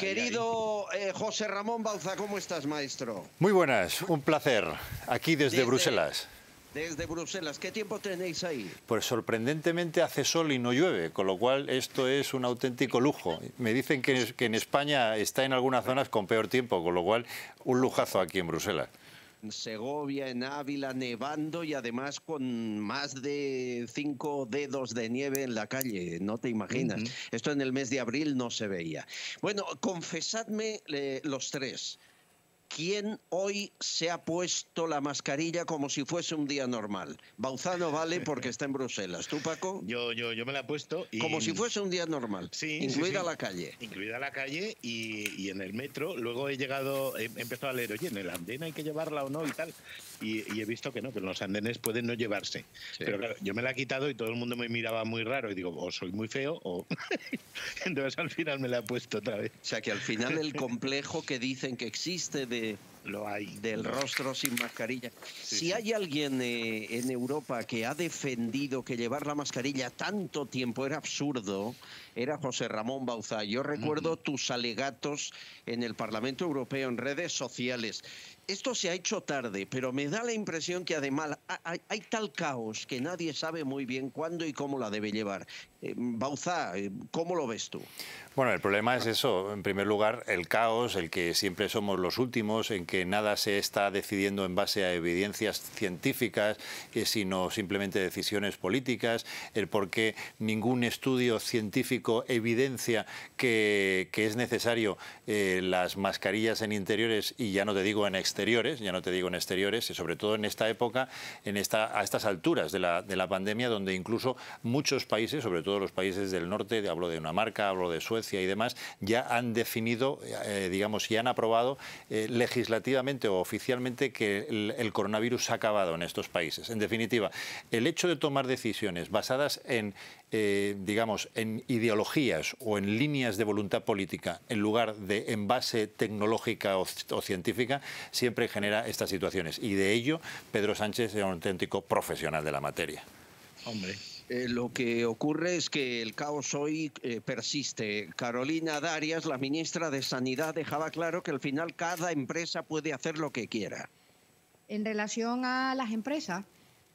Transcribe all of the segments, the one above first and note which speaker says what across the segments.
Speaker 1: Querido eh, José Ramón Balza, ¿cómo estás, maestro?
Speaker 2: Muy buenas, un placer, aquí desde, Bruselas.
Speaker 1: Desde Bruselas, ¿qué tiempo tenéis ahí?
Speaker 2: Pues sorprendentemente hace sol y no llueve, con lo cual esto es un auténtico lujo. Me dicen que en España está en algunas zonas con peor tiempo, con lo cual un lujazo aquí en Bruselas. Segovia, en Ávila,
Speaker 1: nevando y además con más de cinco dedos de nieve en la calle, no te imaginas. Esto en el mes de abril no se veía. Bueno, confesadme eh, los tres. ¿Quién hoy se ha puesto la mascarilla como si fuese un día normal? Bauzano vale porque está en Bruselas. ¿Tú, Paco? Yo, yo, yo me la he puesto. Y... Como si fuese un día normal. Sí. Incluida la calle.
Speaker 3: Incluida la calle y, y, en el metro. Luego he llegado, he empezado a leer, oye, en el andén hay que llevarla o no y tal y, he visto que no, que los andenes pueden no llevarse. Pero claro, yo me la he quitado y todo el mundo me miraba muy raro y digo, o soy muy feo o... Entonces al final me la he puesto otra
Speaker 1: vez. O sea que al final el complejo que dicen que existe de lo hay. Del rostro sin mascarilla. si hay alguien eh, en Europa que ha defendido que llevar la mascarilla tanto tiempo era absurdo, era José Ramón Bauza. Yo recuerdo tus alegatos en el Parlamento Europeo, en redes sociales. Esto se ha hecho tarde, pero me da la impresión que además hay tal caos que nadie sabe muy bien cuándo y cómo la debe llevar. Eh, Bauza, eh, ¿cómo lo ves tú?
Speaker 2: Bueno, el problema es eso. En primer lugar, el caos, el que siempre somos los últimos, en que nada se está decidiendo en base a evidencias científicas, eh, sino simplemente decisiones políticas, el por qué ningún estudio científico evidencia que, es necesario las mascarillas en interiores y ya no te digo en exteriores, ya no te digo en exteriores, y sobre todo en esta época, en esta, a estas alturas de la pandemia, donde incluso muchos países, sobre todo todos los países del norte, hablo de una marca, hablo de Suecia y demás, ya han definido, eh, digamos, y han aprobado eh, legislativamente o oficialmente que el, coronavirus ha acabado en estos países. En definitiva, el hecho de tomar decisiones basadas en, eh, digamos, en ideologías o en líneas de voluntad política en lugar de en base tecnológica o, o científica, siempre genera estas situaciones. Y de ello, Pedro Sánchez es un auténtico profesional de la materia.
Speaker 1: Hombre, eh, lo que ocurre es que el caos hoy eh, persiste. Carolina Darias, la ministra de Sanidad, dejaba claro que al final cada empresa puede hacer lo que quiera.
Speaker 3: En relación a las empresas,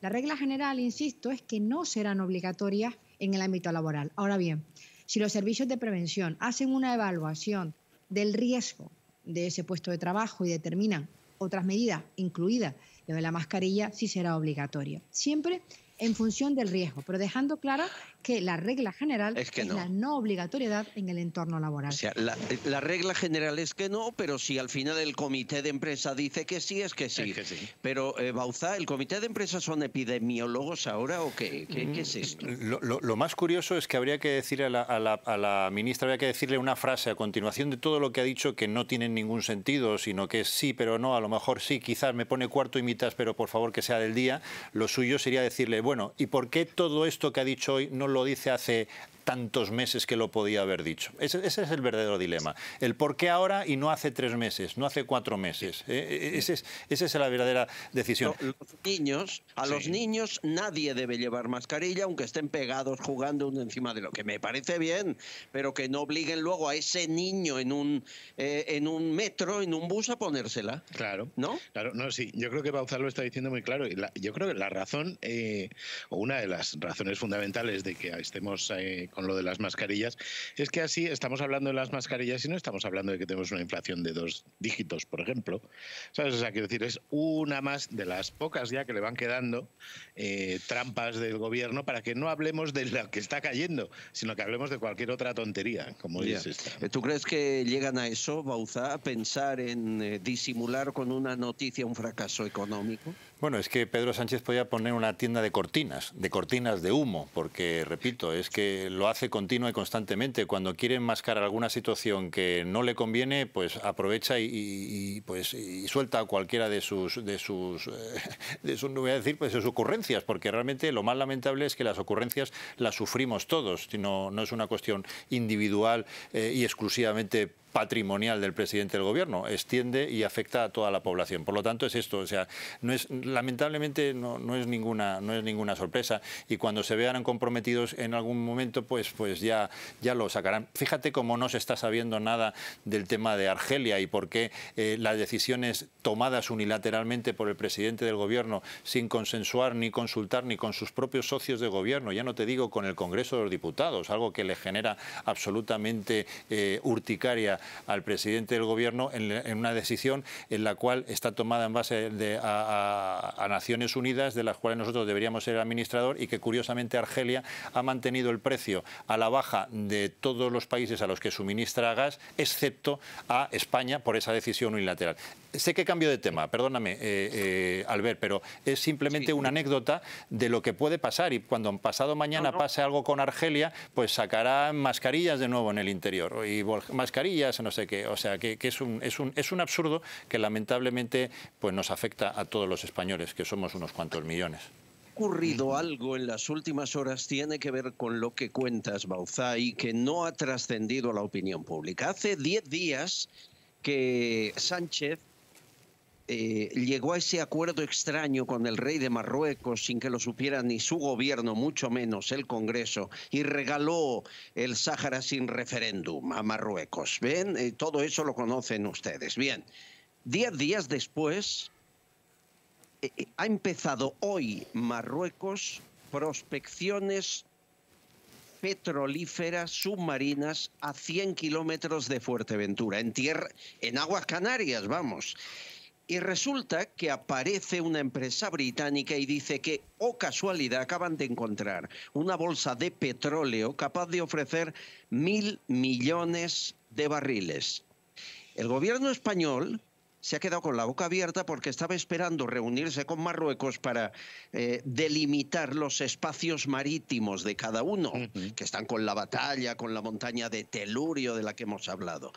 Speaker 3: la regla general, insisto, es que no serán obligatorias en el ámbito laboral. Ahora bien, si los servicios de prevención hacen una evaluación del riesgo de ese puesto de trabajo y determinan otras medidas, incluida la de la mascarilla, sí será obligatoria. Siempre en función del riesgo, pero dejando claro que la regla general es, que no. la no obligatoriedad en el entorno laboral. O sea,
Speaker 1: la, regla general es que no, pero si al final el comité de empresa dice que sí, es que sí. sí. Pero, eh, Bauza, ¿el comité de empresa son epidemiólogos ahora o qué, es mm, esto?
Speaker 2: Lo, más curioso es que habría que decirle... a la, a la ministra, habría que decirle una frase a continuación de todo lo que ha dicho que no tiene ningún sentido, sino que es sí, pero no, a lo mejor sí, quizás me pone cuarto y mitad, pero por favor que sea del día. Lo suyo sería decirle, bueno, ¿y por qué todo esto que ha dicho hoy no lo dice hace tantos meses que lo podía haber dicho. Ese, es el verdadero dilema. El por qué ahora y no hace tres meses, no hace cuatro meses. Eh, eh, ese es, esa es la verdadera decisión.
Speaker 1: los niños, a los niños nadie debe llevar mascarilla, aunque estén pegados jugando uno encima de lo que me parece bien, pero que no obliguen luego a ese niño en un, eh, en un metro, en un bus, a ponérsela. Claro. ¿No? Claro, no, sí.
Speaker 3: Yo creo que Bauzal lo está diciendo muy claro. yo creo que la razón, o una de las razones fundamentales de que estemos con lo de las mascarillas, es que así estamos hablando de las mascarillas y no estamos hablando de que tenemos una inflación de dos dígitos, por ejemplo. ¿Sabes? quiero decir, es una más de las pocas ya que le van quedando eh, trampas del gobierno para que no hablemos de la que está cayendo, sino que hablemos de cualquier otra tontería, como es
Speaker 1: eh, ¿Tú crees que llegan a eso, Bauza, a pensar en eh, disimular con una noticia un fracaso económico?
Speaker 2: Bueno, es que Pedro Sánchez podía poner una tienda de cortinas, de cortinas de humo, porque, repito, es que lo hace continuo y constantemente. Cuando quiere enmascarar alguna situación que no le conviene, pues aprovecha y, pues, suelta cualquiera de sus, de sus, eh, de no voy a decir, pues sus ocurrencias, porque realmente lo más lamentable es que las ocurrencias las sufrimos todos, no, no es una cuestión individual eh, y exclusivamente patrimonial del presidente del gobierno, extiende y afecta a toda la población. Por lo tanto, es esto, o sea, no es, lamentablemente no, es ninguna, no es ninguna sorpresa y cuando se vean comprometidos en algún momento, pues, pues ya, ya lo sacarán. Fíjate cómo no se está sabiendo nada del tema de Argelia y por qué eh, las decisiones tomadas unilateralmente por el presidente del gobierno sin consensuar ni consultar ni con sus propios socios de gobierno, ya no te digo con el Congreso de los Diputados, algo que le genera absolutamente eh, urticaria al presidente del gobierno en, una decisión en la cual está tomada en base a, Naciones Unidas, de las cuales nosotros deberíamos ser administrador y que curiosamente Argelia ha mantenido el precio a la baja de todos los países a los que suministra gas, excepto a España por esa decisión unilateral. Sé que cambio de tema, perdóname, eh, eh, Albert, pero es simplemente una anécdota de lo que puede pasar y cuando pasado mañana pase algo con Argelia, pues sacarán mascarillas de nuevo en el interior y mascarillas, no sé qué. O sea, que, es, un, un, absurdo que lamentablemente pues nos afecta a todos los españoles, que somos unos cuantos millones
Speaker 1: ¿Ha ocurrido algo en las últimas horas tiene que ver con lo que cuentas, y que no ha trascendido a la opinión pública. Hace 10 días que Sánchez eh, llegó a ese acuerdo extraño con el rey de Marruecos sin que lo supiera ni su gobierno, mucho menos el Congreso, y regaló el Sáhara sin referéndum a Marruecos. ¿Ven? Eh, todo eso lo conocen ustedes. Bien, diez días después, eh, ha empezado hoy Marruecos prospecciones petrolíferas submarinas a 100 kilómetros de Fuerteventura, en, tierra, en aguas canarias, vamos. Y resulta que aparece una empresa británica y dice que, o oh casualidad, acaban de encontrar una bolsa de petróleo capaz de ofrecer mil millones de barriles. El gobierno español se ha quedado con la boca abierta porque estaba esperando reunirse con Marruecos para eh, delimitar los espacios marítimos de cada uno, que están con la batalla, con la montaña de Telurio de la que hemos hablado.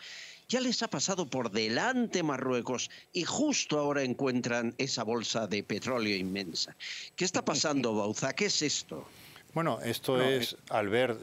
Speaker 1: Ya les ha pasado por delante Marruecos y justo ahora encuentran esa bolsa de petróleo inmensa. ¿Qué está pasando, Bauza? ¿Qué es esto? Bueno,
Speaker 2: esto es, eh, Al ver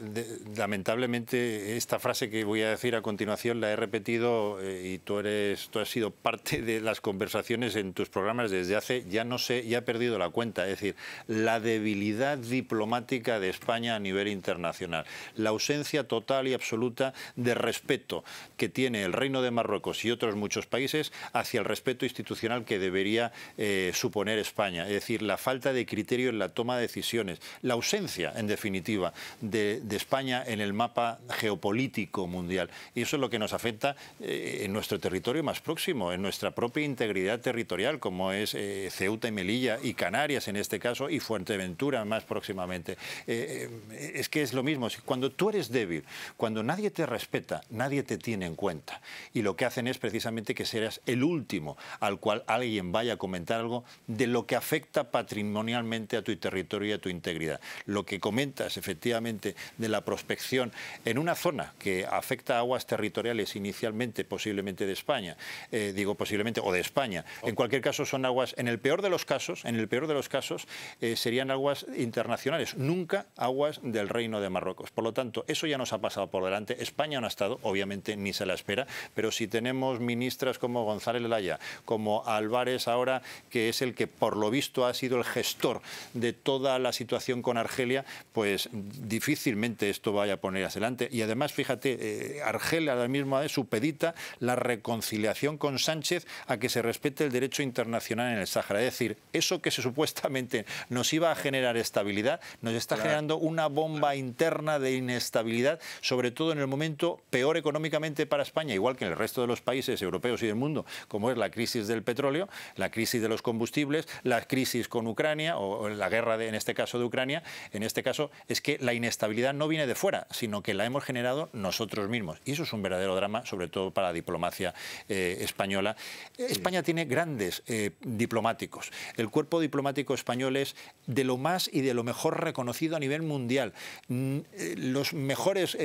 Speaker 2: lamentablemente esta frase que voy a decir a continuación la he repetido eh, y tú, eres, tú has sido parte de las conversaciones en tus programas desde hace, ya no sé, ya he perdido la cuenta, es decir, la debilidad diplomática de España a nivel internacional, la ausencia total y absoluta de respeto que tiene el Reino de Marruecos y otros muchos países hacia el respeto institucional que debería eh, suponer España, es decir, la falta de criterio en la toma de decisiones, la ausencia en definitiva, de, España en el mapa geopolítico mundial. Y eso es lo que nos afecta eh, en nuestro territorio más próximo, en nuestra propia integridad territorial, como es eh, Ceuta y Melilla y Canarias en este caso, y Fuerteventura más próximamente. Eh, es que es lo mismo, cuando tú eres débil, cuando nadie te respeta, nadie te tiene en cuenta. Y lo que hacen es precisamente que serás el último al cual alguien vaya a comentar algo de lo que afecta patrimonialmente a tu territorio y a tu integridad. Lo que comentas efectivamente de la prospección en una zona que afecta a aguas territoriales inicialmente, posiblemente de España, eh, digo posiblemente, o de España. En cualquier caso son aguas, en el peor de los casos, en el peor de los casos, eh, serían aguas internacionales, nunca aguas del Reino de Marruecos. Por lo tanto, eso ya nos ha pasado por delante. España no ha estado, obviamente ni se la espera, pero si tenemos ministras como González Laya, como Álvarez ahora, que es el que por lo visto ha sido el gestor de toda la situación con Argelia, pues difícilmente esto vaya a poner hacia adelante. Y además, fíjate, a la misma vez supedita la reconciliación con Sánchez a que se respete el derecho internacional en el Sáhara. Es decir, eso que se supuestamente nos iba a generar estabilidad, nos está generando una bomba interna de inestabilidad, sobre todo en el momento peor económicamente para España, igual que en el resto de los países europeos y del mundo, como es la crisis del petróleo, la crisis de los combustibles, la crisis con Ucrania o la guerra, de, en este caso de Ucrania. En este caso es que la inestabilidad no viene de fuera, sino que la hemos generado nosotros mismos. Y eso es un verdadero drama, sobre todo para la diplomacia eh, española. España tiene grandes eh, diplomáticos. El cuerpo diplomático español es de lo más y de lo mejor reconocido a nivel mundial. Mm, eh, los mejores,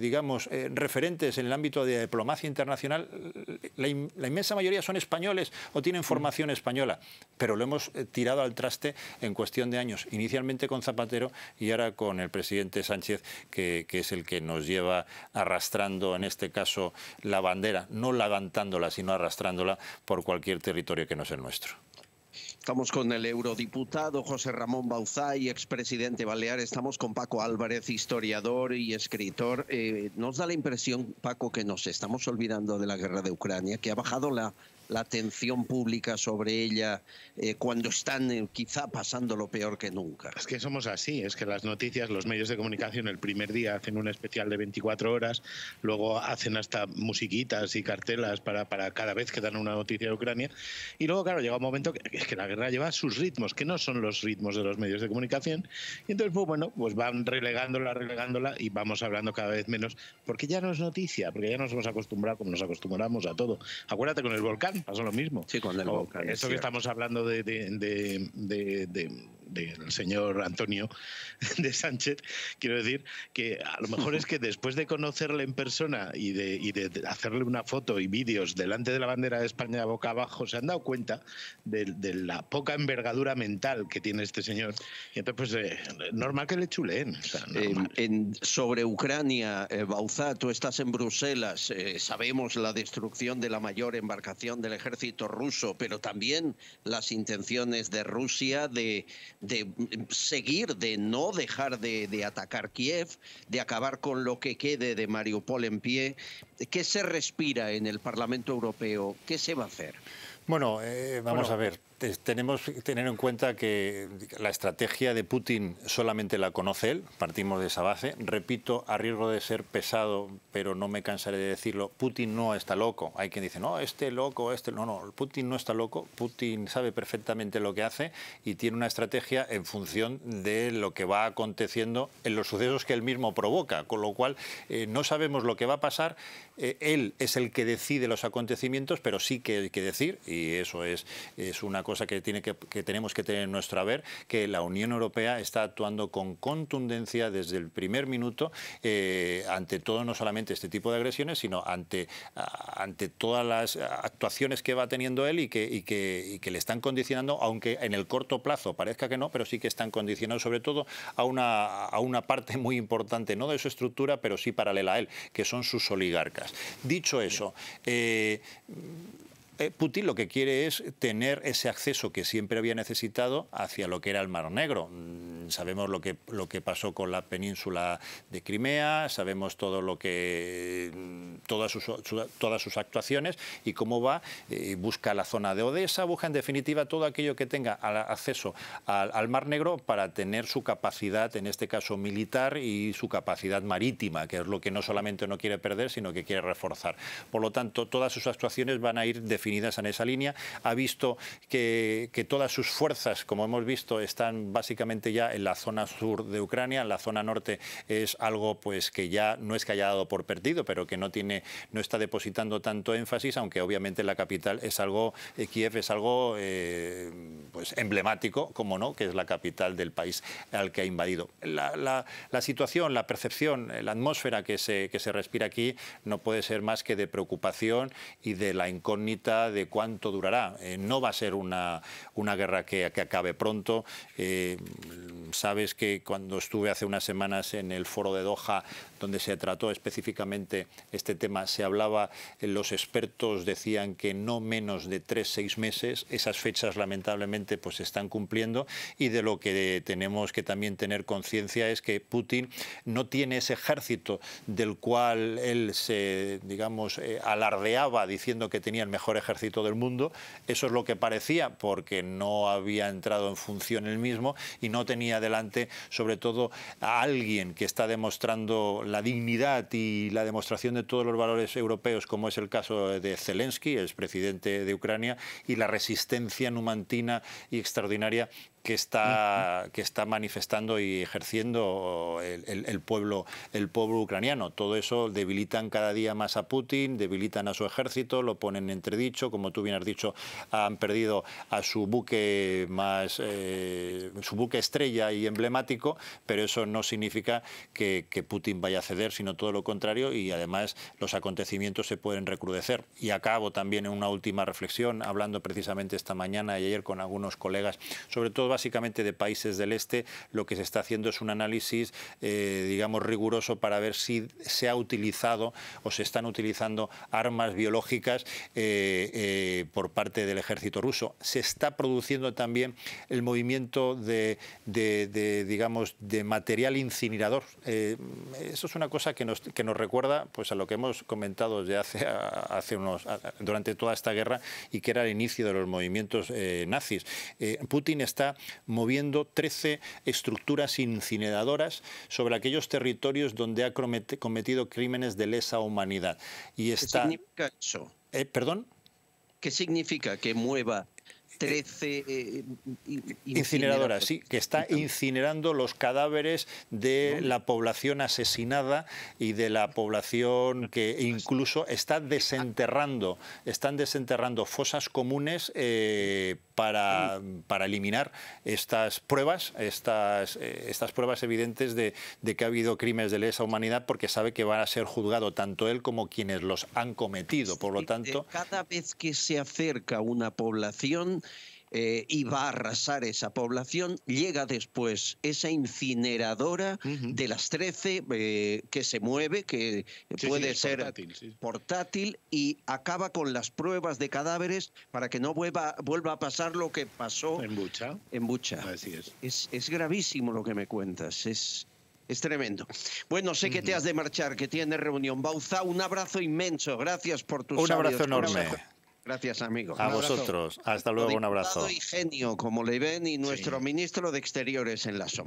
Speaker 2: digamos, referentes en el ámbito de diplomacia internacional, la, la inmensa mayoría son españoles o tienen formación española, pero lo hemos tirado al traste en cuestión de años, inicialmente con Zapatero y ahora con el presidente Sánchez, que, es el que nos lleva arrastrando, en este caso, la bandera, no levantándola, sino arrastrándola por cualquier territorio que no es el nuestro.
Speaker 1: Estamos con el eurodiputado José Ramón Bauzay, expresidente Balear. Estamos con Paco Álvarez, historiador y escritor. Eh, nos da la impresión, Paco, que nos estamos olvidando de la guerra de Ucrania, que ha bajado la la atención pública sobre ella eh, cuando están eh, quizá pasando lo peor que nunca.
Speaker 3: Es que somos así, es que las noticias, los medios de comunicación el primer día hacen un especial de 24 horas, luego hacen hasta musiquitas y cartelas para, para cada vez que dan una noticia de Ucrania y luego, claro, llega un momento que, es que la guerra lleva sus ritmos, que no son los ritmos de los medios de comunicación y entonces, pues bueno, pues van relegándola, relegándola y vamos hablando cada vez menos porque ya no es noticia, porque ya nos hemos acostumbrado como nos acostumbramos a todo. Acuérdate con el volcán, pasa lo mismo. Sí, con Eso que estamos hablando de del señor Antonio de Sánchez, quiero decir que a lo mejor es que después de conocerle en persona y de, hacerle una foto y vídeos delante de la bandera de España boca abajo, se han dado cuenta de, la poca envergadura mental que tiene este señor. Y entonces, pues, eh, normal que le chuleen.
Speaker 1: en, sobre Ucrania, eh, tú estás en Bruselas, eh, sabemos la destrucción de la mayor embarcación del ejército ruso, pero también las intenciones de Rusia de de seguir, de no dejar de, de, atacar Kiev, de acabar con lo que quede de Mariupol en pie ¿Qué se respira en el Parlamento Europeo? ¿Qué se va a hacer?
Speaker 2: Bueno, eh, vamos a ver. Tenemos que tener en cuenta que la estrategia de Putin solamente la conoce él, partimos de esa base. Repito, a riesgo de ser pesado, pero no me cansaré de decirlo, Putin no está loco. Hay quien dice, no, este loco, este... No, no, Putin no está loco, Putin sabe perfectamente lo que hace y tiene una estrategia en función de lo que va aconteciendo en los sucesos que él mismo provoca, con lo cual eh, no sabemos lo que va a pasar, eh, él es el que decide los acontecimientos, pero sí que hay que decir, y eso es, es una cosa que, tiene que, tenemos que tener en nuestro haber, que la Unión Europea está actuando con contundencia desde el primer minuto eh, ante todo, no solamente este tipo de agresiones, sino ante, ante todas las actuaciones que va teniendo él y que, que, le están condicionando, aunque en el corto plazo parezca que no, pero sí que están condicionando sobre todo a una, a una parte muy importante, no de su estructura, pero sí paralela a él, que son sus oligarcas. Dicho eso, eh, eh, Putin lo que quiere es tener ese acceso que siempre había necesitado hacia lo que era el Mar Negro sabemos lo que, lo que pasó con la península de Crimea, sabemos todo lo que todas sus, todas sus actuaciones y cómo va, eh, busca la zona de Odessa, busca en definitiva todo aquello que tenga acceso al, Mar Negro para tener su capacidad, en este caso militar, y su capacidad marítima, que es lo que no solamente no quiere perder, sino que quiere reforzar. Por lo tanto, todas sus actuaciones van a ir definidas en esa línea. Ha visto que, que todas sus fuerzas, como hemos visto, están básicamente ya la zona sur de Ucrania, la zona norte es algo pues que ya no es que haya dado por perdido, pero que no tiene, no está depositando tanto énfasis, aunque obviamente la capital es algo, eh, Kiev es algo eh, pues emblemático, como no, que es la capital del país al que ha invadido. La, situación, la percepción, eh, la atmósfera que se, que se respira aquí no puede ser más que de preocupación y de la incógnita de cuánto durará. no va a ser una, una guerra que, acabe pronto. Sabes que cuando estuve hace unas semanas en el foro de Doha, donde se trató específicamente este tema, se hablaba, eh, los expertos decían que no menos de tres, seis meses, esas fechas lamentablemente pues se están cumpliendo y de lo que tenemos que también tener conciencia es que Putin no tiene ese ejército del cual él se, digamos, eh, alardeaba diciendo que tenía el mejor ejército del mundo, eso es lo que parecía porque no había entrado en función el mismo y no tenía adelante, sobre todo a alguien que está demostrando la dignidad y la demostración de todos los valores europeos, como es el caso de Zelensky, el presidente de Ucrania, y la resistencia numantina y extraordinaria que está, que está manifestando y ejerciendo el, pueblo, el pueblo ucraniano. Todo eso debilitan cada día más a Putin, debilitan a su ejército, lo ponen entredicho. Como tú bien has dicho, han perdido a su buque más eh, su buque estrella y emblemático, pero eso no significa que Putin vaya a ceder, sino todo lo contrario, y además los acontecimientos se pueden recrudecer. Y acabo también en una última reflexión, hablando precisamente esta mañana y ayer con algunos colegas, sobre todo básicamente de países del este, lo que se está haciendo es un análisis, eh, digamos, riguroso para ver si se ha utilizado o se están utilizando armas biológicas eh, eh, por parte del ejército ruso. Se está produciendo también el movimiento de, digamos, de material incinerador. eso es una cosa que nos, que nos recuerda pues, a lo que hemos comentado desde hace, hace unos, durante toda esta guerra y que era el inicio de los movimientos nazis. Putin está moviendo 13 estructuras incineradoras sobre aquellos territorios donde ha cometido crímenes de lesa humanidad. Y está... ¿Qué significa eso? ¿Eh? ¿Perdón? ¿Qué significa que mueva
Speaker 1: 13 eh, incineradoras, sí,
Speaker 2: que está incinerando los cadáveres de la población asesinada y de la población que incluso está desenterrando, están desenterrando fosas comunes eh, para, para, eliminar estas pruebas, estas, eh, estas pruebas evidentes de, de, que ha habido crímenes de lesa humanidad porque sabe que van a ser juzgado tanto él como quienes los han cometido.
Speaker 1: Por lo tanto... Cada vez que se acerca una población, eh, y va a arrasar esa población. Llega después esa incineradora de las 13 eh, que se mueve, que puede ser portátil, y acaba con las pruebas de cadáveres para que no vuelva, vuelva a pasar lo que pasó en Bucha. es. gravísimo lo que me cuentas. Es, es tremendo. Bueno, sé que te has de marchar, que tienes reunión. Bauza, un abrazo inmenso. Gracias por tus Un abrazo enorme. Gracias, amigo. A vosotros.
Speaker 2: Hasta luego, un abrazo. Y
Speaker 1: genio como le ven y nuestro ministro de Exteriores en la sombra.